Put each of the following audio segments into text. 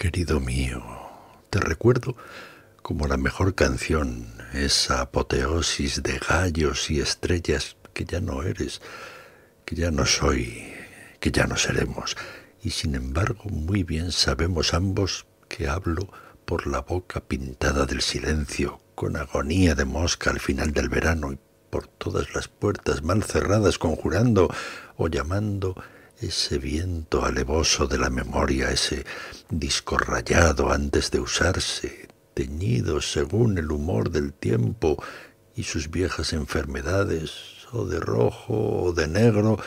querido mío. Te recuerdo como la mejor canción, esa apoteosis de gallos y estrellas que ya no eres, que ya no soy, que ya no seremos. Y sin embargo, muy bien sabemos ambos que hablo por la boca pintada del silencio, con agonía de mosca al final del verano y por todas las puertas mal cerradas conjurando o llamando ese viento alevoso de la memoria, ese disco rayado antes de usarse, teñido según el humor del tiempo y sus viejas enfermedades, o de rojo o de negro,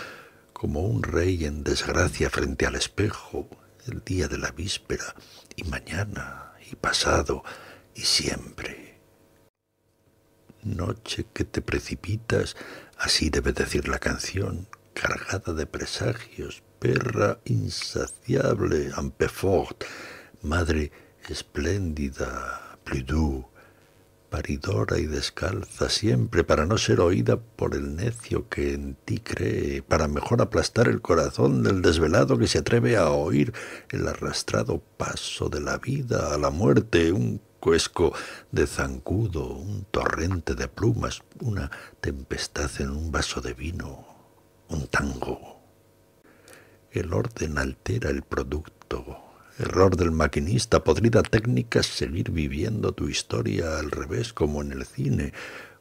como un rey en desgracia frente al espejo, el día de la víspera, y mañana, y pasado, y siempre. Noche que te precipitas, así debe decir la canción, cargada de presagios, perra insaciable, Ampefort, madre espléndida, Plidou, paridora y descalza siempre para no ser oída por el necio que en ti cree, para mejor aplastar el corazón del desvelado que se atreve a oír el arrastrado paso de la vida a la muerte, un cuesco de zancudo, un torrente de plumas, una tempestad en un vaso de vino, un tango. El orden altera el producto. Error del maquinista, podrida técnica seguir viviendo tu historia al revés como en el cine,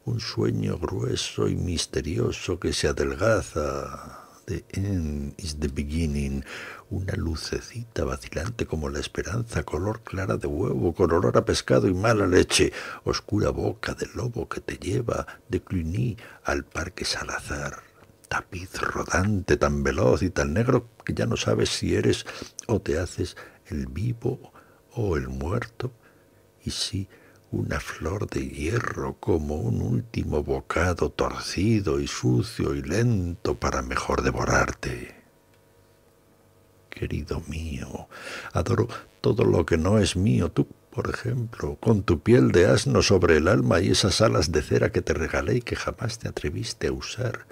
un sueño grueso y misterioso que se adelgaza. The end is the beginning, una lucecita vacilante como la esperanza, color clara de huevo, con olor a pescado y mala leche, oscura boca de lobo que te lleva de Cluny al Parque Salazar tapiz rodante, tan veloz y tan negro que ya no sabes si eres o te haces el vivo o el muerto, y si una flor de hierro como un último bocado torcido y sucio y lento para mejor devorarte. Querido mío, adoro todo lo que no es mío, tú, por ejemplo, con tu piel de asno sobre el alma y esas alas de cera que te regalé y que jamás te atreviste a usar.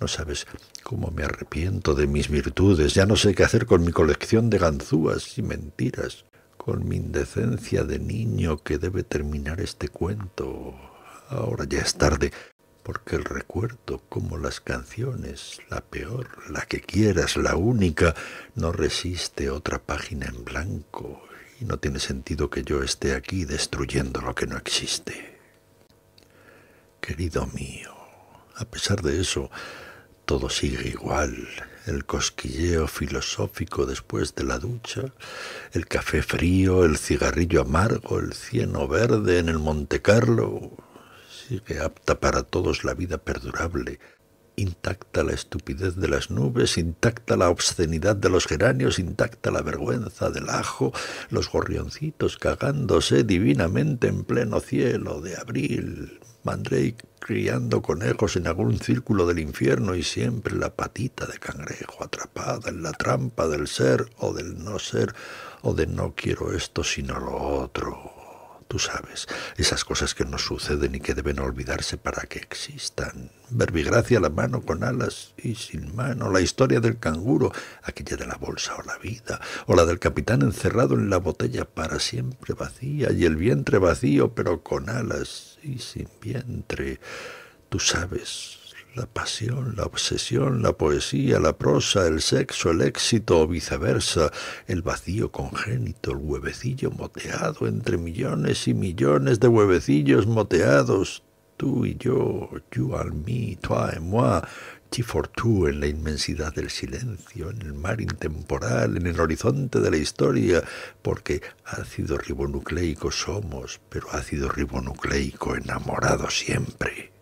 No sabes cómo me arrepiento de mis virtudes, ya no sé qué hacer con mi colección de ganzúas y mentiras, con mi indecencia de niño que debe terminar este cuento. Ahora ya es tarde, porque el recuerdo, como las canciones, la peor, la que quieras, la única, no resiste otra página en blanco, y no tiene sentido que yo esté aquí destruyendo lo que no existe. Querido mío, a pesar de eso, todo sigue igual, el cosquilleo filosófico después de la ducha, el café frío, el cigarrillo amargo, el cieno verde en el Monte Carlo. Sigue apta para todos la vida perdurable, intacta la estupidez de las nubes, intacta la obscenidad de los geranios, intacta la vergüenza del ajo, los gorrioncitos cagándose divinamente en pleno cielo de abril, Mandrake criando conejos en algún círculo del infierno y siempre la patita de cangrejo atrapada en la trampa del ser o del no ser o de no quiero esto sino lo otro tú sabes, esas cosas que no suceden y que deben olvidarse para que existan. Verbigracia, la mano con alas y sin mano, la historia del canguro, aquella de la bolsa o la vida, o la del capitán encerrado en la botella para siempre vacía y el vientre vacío pero con alas y sin vientre. Tú sabes, la pasión, la obsesión, la poesía, la prosa, el sexo, el éxito o viceversa, el vacío congénito, el huevecillo moteado entre millones y millones de huevecillos moteados, tú y yo, you and me, toi et moi, Chifortú en la inmensidad del silencio, en el mar intemporal, en el horizonte de la historia, porque ácido ribonucleico somos, pero ácido ribonucleico enamorado siempre.